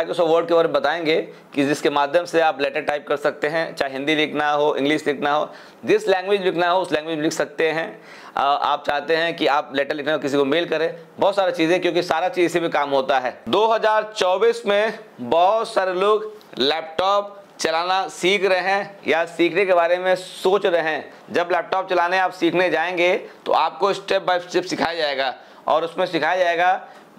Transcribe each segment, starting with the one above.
Microsoft word के बारे में बताएंगे कि जिसके माध्यम से आप लेटर टाइप कर सकते हैं चाहे हिंदी लिखना हो इंग्लिश लिखना हो जिस लैंग्वेज लिखना हो उस लैंग्वेज लिख सकते हैं आप चाहते हैं कि आप लेटर लिखना हो किसी को मेल करें बहुत सारी चीज़ें क्योंकि सारा चीज़ इसी में काम होता है 2024 में बहुत सारे लोग लैपटॉप चलाना सीख रहे हैं या सीखने के बारे में सोच रहे हैं जब लैपटॉप चलाने आप सीखने जाएंगे तो आपको स्टेप बाय स्टेप सिखाया जाएगा और उसमें सिखाया जाएगा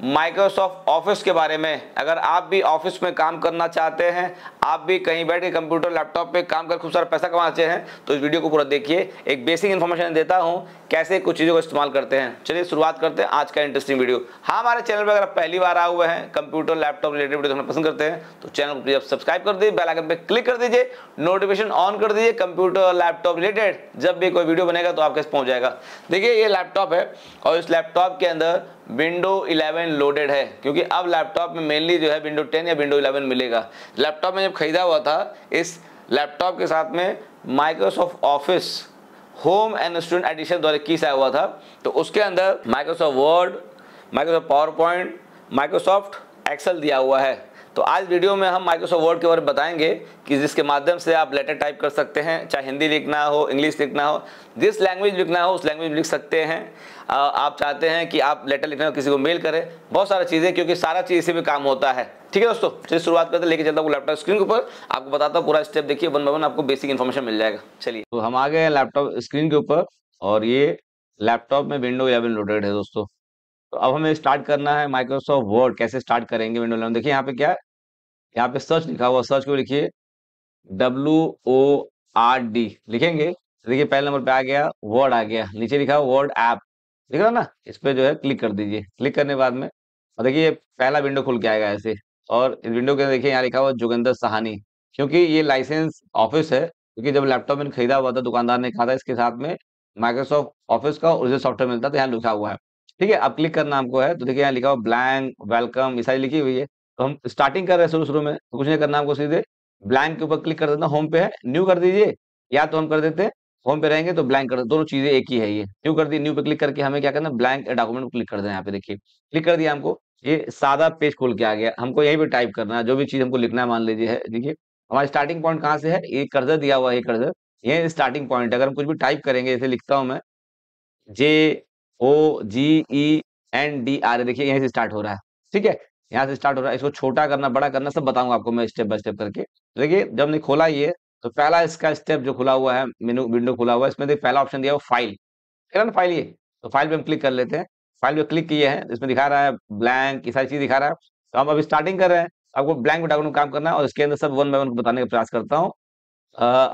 माइक्रोसॉफ्ट ऑफिस के बारे में अगर आप भी ऑफिस में काम करना चाहते हैं आप भी कहीं बैठ के कंप्यूटर लैपटॉप पे काम कर खूब सारा पैसा कमाना चाहते हैं तो इस वीडियो को पूरा देखिए एक बेसिक इन्फॉर्मेशन देता हूं कैसे कुछ चीज़ों को इस्तेमाल करते हैं चलिए शुरुआत करते हैं आज का इंटरेस्टिंग वीडियो हाँ हमारे चैनल पर अगर पहली बार आए हुए हैं कंप्यूटर लैपटॉप रिलेटेड वीडियो देखना पसंद करते हैं तो चैनल को प्लीज सब्सक्राइब कर दीजिए बेलाइकन पर क्लिक कर दीजिए नोटिफिकेशन ऑन कर दीजिए कंप्यूटर लैपटॉप रिलेटेड जब भी कोई वीडियो बनेगा तो आपके पास पहुँच जाएगा देखिए ये लैपटॉप है और इस लैपटॉप के अंदर विंडो 11 लोडेड है क्योंकि अब लैपटॉप में मेनली जो है विंडो 10 या विंडो 11 मिलेगा लैपटॉप में जब खरीदा हुआ था इस लैपटॉप के साथ में Microsoft Office home and student edition द्वारा की आया हुआ था तो उसके अंदर Microsoft Word Microsoft PowerPoint Microsoft Excel दिया हुआ है तो आज वीडियो में हम माइक्रोसॉफ्ट वर्ड के बारे में बताएंगे कि जिसके माध्यम से आप लेटर टाइप कर सकते हैं चाहे हिंदी लिखना हो इंग्लिश लिखना हो जिस लैंग्वेज लिखना हो उस लैंग्वेज लिख सकते हैं आप चाहते हैं कि आप लेटर लिखना हो किसी को मेल करें बहुत सारी चीज़ें क्योंकि सारा चीज़ इसी में काम होता है ठीक है दोस्तों चलिए शुरुआत करते हैं लेके चलता हूँ लैपटॉप स्क्रीन के ऊपर आपको बताता हूँ पूरा स्टेप देखिए वन बाई वन आपको बेसिक इन्फॉर्मेशन मिल जाएगा चलिए तो हम आ गए हैं लैपटॉप स्क्रीन के ऊपर और ये लैपटॉप में विंडो इलेवन लोडेड है दोस्तों तो अब हमें स्टार्ट करना है माइक्रोसॉफ्ट वर्ड कैसे स्टार्ट करेंगे विंडो इलेवन देखिए यहाँ पे क्या है यहाँ पे सर्च लिखा हुआ सर्च को लिखिए डब्ल्यू ओ आर डी लिखेंगे तो देखिए पहले नंबर पे आ गया वर्ड आ गया नीचे लिखा वर्ड ऐप लिख रहा ना इस पर जो है क्लिक कर दीजिए क्लिक करने के बाद में और देखिए पहला विंडो खुल के आएगा ऐसे और इस विंडो के देखिए यहाँ लिखा हुआ जोगिंदर सहानी क्योंकि ये लाइसेंस ऑफिस है क्योंकि जब लैपटॉप मैंने खरीदा हुआ था दुकानदार ने कहा था इसके साथ में माइक्रोसॉफ्ट ऑफिस का ओरिजिनल सॉफ्टवेयर मिलता था तो यहाँ लिखा हुआ है ठीक है अब क्लिक करना आपको है तो देखिए यहाँ लिखा हुआ ब्लैंक वेलकम ये सारी लिखी हुई है तो हम स्टार्टिंग कर रहे हैं शुरू शुरू में तो कुछ नहीं करना हमको सीधे ब्लैंक के ऊपर क्लिक कर देना होम पे है न्यू कर दीजिए या तो हम कर देते होम पे रहेंगे तो ब्लैंक कर दोनों चीजें एक ही है ये न्यू कर दी न्यू पे क्लिक करके हमें क्या करना ब्लैंक डॉक्यूमेंट क्लिक कर देना यहाँ पे देखिए क्लिक कर दिया हमको ये सादा पेज खोल के आ गया हमको यही पे टाइप करना है जो भी चीज हमको लिखना है मान लीजिए है देखिए हमारा स्टार्टिंग पॉइंट कहाँ से है ये कर्जा दिया हुआ है कर्जा ये स्टार्टिंग पॉइंट अगर हम कुछ भी टाइप करेंगे जैसे लिखता हूं मैं J O G E N D R देखिए यहीं से स्टार्ट हो रहा है ठीक है यहाँ से स्टार्ट हो रहा है इसको छोटा करना बड़ा करना सब बताऊंगा आपको मैं स्टेप बाय स्टेप करके तो देखिए जब हमने खोला ये तो पहला इसका स्टेप जो खुला हुआ है मेनू विंडो खुला हुआ है इसमें देखिए पहला ऑप्शन दिया हुआ फाइल है ना फाइल ये तो फाइल पे हम क्लिक कर लेते हैं फाइल पे क्लिक किए हैं इसमें दिखा रहा है ब्लैंक ये सारी चीज दिखा रहा है तो हम अभी स्टार्टिंग कर रहे हैं आपको ब्लैंक में काम करना है और इसके अंदर सब वन बाय वन को बताने का प्रयास करता हूँ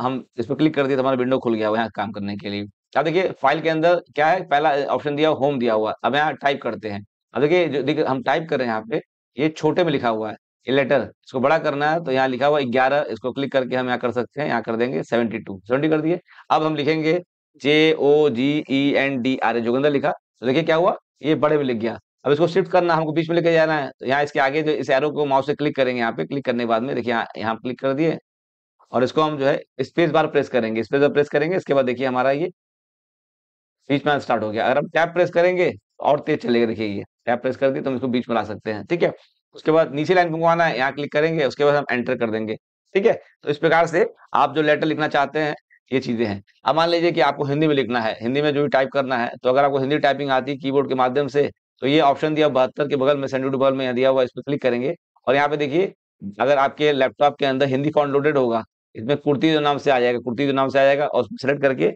हम इस पर क्लिक कर दिए तो हमारा विंडो खुल गया हुआ यहाँ काम करने के लिए अब देखिए फाइल के अंदर क्या है पहला ऑप्शन दिया होम दिया हुआ अब यहाँ टाइप करते हैं अब देखिए जो देखिए हम टाइप कर रहे हैं यहाँ पे ये छोटे में लिखा हुआ है ये लेटर इसको बड़ा करना है तो हम्म। यहाँ लिखा हुआ ग्यारह इसको क्लिक करके हम यहाँ कर सकते हैं यहाँ कर देंगे सेवेंटी टू कर दिए अब हम लिखेंगे J O G E N D R A Joginder लिखा तो देखिए क्या हुआ ये बड़े में लिख गया अब इसको शिफ्ट करना हमको बीच में लेके जाना है तो यहाँ इसके आगे जो इस एरो को माउस से क्लिक करेंगे यहाँ पे क्लिक करने के बाद में देखिए यहाँ यहाँ क्लिक कर दिए और इसको हम जो है स्पेस बार प्रेस करेंगे स्पेस बार प्रेस करेंगे इसके बाद देखिए हमारा ये बीच में स्टार्ट हो गया अगर हम टैप प्रेस करेंगे तो और तेज चलेगा देखिए ये टैप प्रेस कर दी तो हम इसको बीच में ला सकते हैं ठीक है उसके बाद नीचे लाइन मंगवाना है यहाँ क्लिक करेंगे उसके बाद हम एंटर कर देंगे ठीक है तो इस प्रकार से आप जो लेटर लिखना चाहते हैं ये चीजें हैं अब मान लीजिए कि आपको हिंदी में लिखना है हिंदी में जो भी टाइप करना है तो अगर आपको हिंदी टाइपिंग आती है की के माध्यम से तो ये ऑप्शन दिया बहत्तर के बगल में सेंडू बगल में दिया हुआ इस पर क्लिक करेंगे और यहाँ पे देखिए अगर आपके लैपटॉप के अंदर हिंदी फॉन्ट लोडेड होगा इसमें कुर्ती जो नाम से आ जाएगा कुर्ती जो नाम से आ जाएगा और उसमें सेलेक्ट करके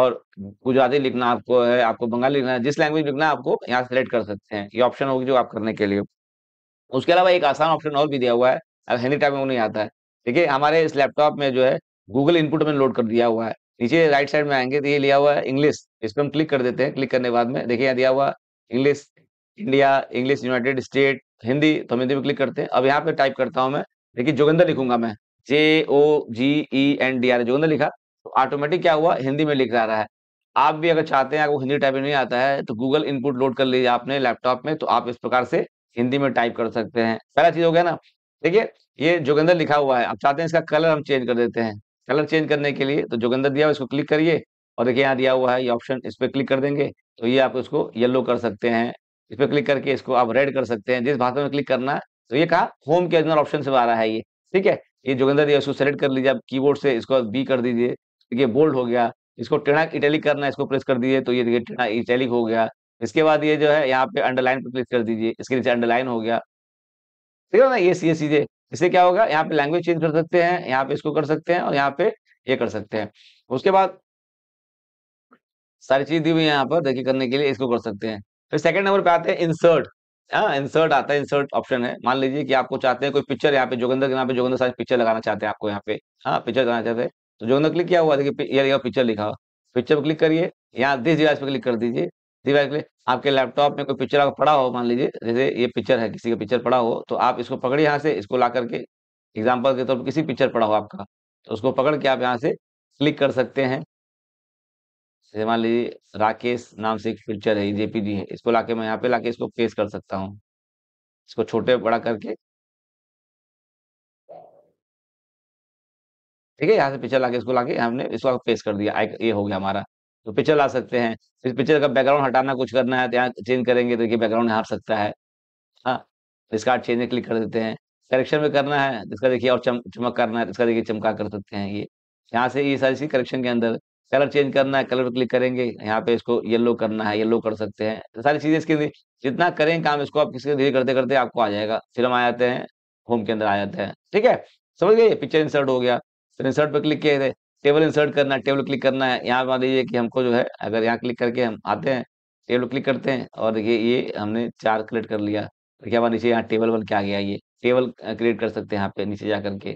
और गुजराती लिखना आपको है आपको बंगाली लिखना है जिस लैंग्वेज लिखना है आपको यहाँ सेलेक्ट कर सकते हैं ये ऑप्शन होगी जो आप करने के लिए उसके अलावा एक आसान ऑप्शन और भी दिया हुआ है अब हिंदी टाइप में वो नहीं आता है है हमारे इस लैपटॉप में जो है गूगल इनपुट में लोड कर दिया हुआ है नीचे राइट साइड में आएंगे तो ये लिया हुआ है इंग्लिश इस पर हम क्लिक कर देते हैं क्लिक करने के बाद में देखिए यहाँ दिया हुआ English India English United State Hindi तो हम हिंदी में क्लिक करते हैं अब यहाँ पे टाइप करता हूँ मैं देखिए जोगिंदर लिखूंगा मैं J O G E N D R Joginder लिखा ऑटोमेटिक क्या हुआ हिंदी में लिख जा रहा है आप भी अगर चाहते हैं आपको हिंदी टाइपिंग नहीं आता है तो गूगल इनपुट लोड कर लीजिए आपने लैपटॉप में तो आप इस प्रकार से हिंदी में टाइप कर सकते हैं पहला चीज हो गया ना देखिए ये जोगिंदर लिखा हुआ है आप चाहते हैं इसका कलर हम चेंज कर देते हैं कलर चेंज करने के लिए तो जोगिंदर दिया हुआ इसको क्लिक करिए और देखिए यहाँ दिया हुआ है ये ऑप्शन इस पर क्लिक कर देंगे तो ये आप इसको येलो कर सकते हैं इस पर क्लिक करके इसको आप रेड कर सकते हैं जिस भाषा में क्लिक करना है तो ये कहा होम के अंदर ऑप्शन से आ रहा है ये ठीक है ये जोगिंदर दिया उसको सेलेक्ट कर लीजिए आप कीबोर्ड से इसको बी कर दीजिए देखिए बोल्ड हो गया इसको टेणा इटैलिक करना है इसको प्रेस कर दीजिए तो ये देखिए टेणा इटैलिक हो गया इसके बाद ये जो है यहाँ पे अंडरलाइन पर क्लिक कर दीजिए इसके नीचे अंडरलाइन हो गया ठीक है ना ये ये चीजें इससे क्या होगा यहाँ पे लैंग्वेज चेंज कर सकते हैं यहाँ पे इसको कर सकते हैं और यहाँ पे ये कर सकते हैं उसके बाद सारी चीज दी हुई है यहाँ पर देखिए करने के लिए इसको कर सकते हैं फिर सेकंड नंबर पे आते हैं इंसर्ट हाँ इंसर्ट आता है इंसर्ट ऑप्शन है मान लीजिए कि आपको चाहते हैं कोई पिक्चर यहाँ पे जोगिंदर के यहाँ पे जोगिंदर साहब पिक्चर लगाना चाहते हैं आपको यहाँ पे हाँ पिक्चर लगाना चाहते हैं तो जो क्लिक किया हुआ देखिए ये पिक्चर लिखा हुआ पिक्चर पर क्लिक करिए यहाँ दिस डिवाइस पर क्लिक कर दीजिए डिवाइस पर आपके लैपटॉप में कोई पिक्चर आपको पड़ा हो मान लीजिए जैसे ये पिक्चर है किसी का पिक्चर पड़ा हो तो आप इसको पकड़िए यहाँ से इसको ला करके एग्जाम्पल के तौर पर किसी पिक्चर पड़ा हो आपका तो उसको पकड़ के आप यहाँ से क्लिक कर सकते हैं जैसे मान लीजिए राकेश नाम से एक पिक्चर है जेपी जी है इसको लाके मैं यहाँ पे लाके इसको पेश कर सकता हूँ इसको छोटे बड़ा करके ठीक है यहाँ से पिक्चर लाके इसको लाके हमने इसको पेस्ट कर दिया ये हो गया हमारा तो पिक्चर ला सकते हैं इस पिक्चर का बैकग्राउंड हटाना कुछ करना है तो यहाँ चेंज करेंगे तो देखिए बैकग्राउंड हट सकता है हाँ तो इसका चेंज क्लिक कर देते हैं करेक्शन में करना है तो इसका देखिए और चम, चमक करना है तो इसका देखिए चमका कर सकते हैं ये यहाँ से ये सारी चीज करेक्शन के अंदर कलर चेंज करना है कलर पर क्लिक करेंगे यहाँ पे इसको येलो करना है येलो कर सकते हैं तो सारी चीजें इसके जितना करें काम इसको आप किसी धीरे करते करते आपको आ जाएगा फिर हम आ जाते हैं होम के अंदर आ जाते हैं ठीक है समझ गए पिक्चर इंसर्ट हो गया फिर तो इंसर्ट पर क्लिक किया टेबल इंसर्ट करना है टेबल क्लिक करना है यहाँ मान लीजिए कि हमको जो है अगर यहाँ क्लिक करके हम आते हैं टेबल क्लिक करते हैं और ये ये हमने चार क्रिएट कर लिया तो क्या मान नीचे यहाँ टेबल बन के आ गया ये टेबल क्रिएट कर सकते हैं यहाँ पे नीचे जा करके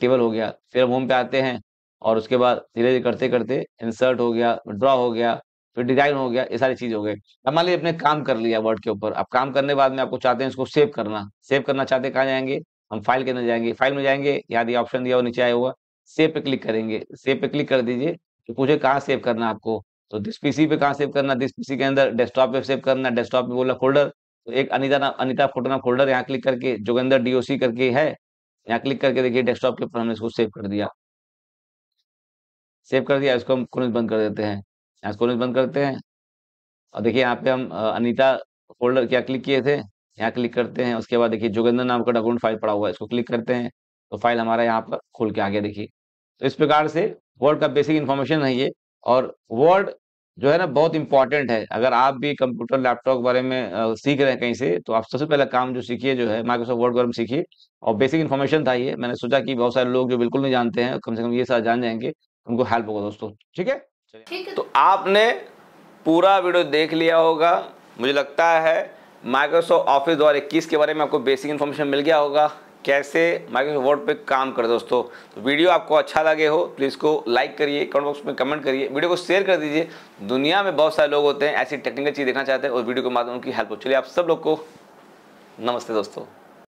टेबल हो गया फिर हम होम पे आते हैं और उसके बाद धीरे धीरे करते करते इंसर्ट हो गया ड्रॉ हो गया फिर डिजाइन हो गया ये सारी चीज हो गई अब मान लीजिए अपने काम कर लिया वर्ड के ऊपर अब काम करने बाद में आपको चाहते हैं इसको सेव करना सेव करना चाहते कहाँ जाएंगे हम फाइल के अंदर जाएंगे फाइल में जाएंगे यहाँ दिया ऑप्शन दिया और नीचे आया हुआ सेव पे क्लिक करेंगे सेव पे क्लिक कर दीजिए तो पूछे कहाँ सेव करना है आपको तो दिस पीसी पे कहाँ सेव करना दिस पीसी के अंदर डेस्कटॉप पे सेव करना डेस्कटॉप पे बोला फोल्डर तो एक अनिता ना अनिता फोटो ना फोल्डर यहाँ क्लिक करके जोगेंद्र डीओसी करके है यहाँ क्लिक करके देखिए डेस्कटॉप के ऊपर हमने इसको सेव कर दिया सेव कर दिया इसको हम कॉलेज बंद कर देते हैं यहाँ कॉलेज बंद करते हैं और देखिए यहाँ पे हम अनिता फोल्डर क्या क्लिक किए थे यहाँ क्लिक करते हैं उसके बाद देखिए जोगेंद्र नाम का डॉक्यूमेंट फाइल पड़ा हुआ है इसको क्लिक करते हैं तो फाइल हमारा यहाँ पर खोल के आ गया देखिए तो इस प्रकार से वर्ड का बेसिक इन्फॉर्मेशन है ये और वर्ड जो है ना बहुत इंपॉर्टेंट है अगर आप भी कंप्यूटर लैपटॉप बारे में आ, सीख रहे हैं कहीं से तो आप सबसे पहला काम जो सीखिए जो है माइक्रोसॉफ्ट वर्ड बारे में सीखिए और बेसिक इन्फॉर्मेशन था ये मैंने सोचा कि बहुत सारे लोग जो बिल्कुल नहीं जानते हैं कम से कम ये सारा जान जाएंगे उनको हेल्प होगा दोस्तों ठीक है तो आपने पूरा वीडियो देख लिया होगा मुझे लगता है माइक्रोसॉफ्ट ऑफिस दो इक्कीस के बारे में आपको बेसिक इन्फॉर्मेशन मिल गया होगा कैसे माइक्रोसॉफ्ट वर्ड पे काम करें दोस्तों तो वीडियो आपको अच्छा लगे हो प्लीज़ को लाइक करिए कमेंट बॉक्स में कमेंट करिए वीडियो को शेयर कर दीजिए दुनिया में बहुत सारे लोग होते हैं ऐसी टेक्निकल चीज़ देखना चाहते हैं और वीडियो के माध्यम उनकी हेल्प हो चलिए आप सब लोग को नमस्ते दोस्तों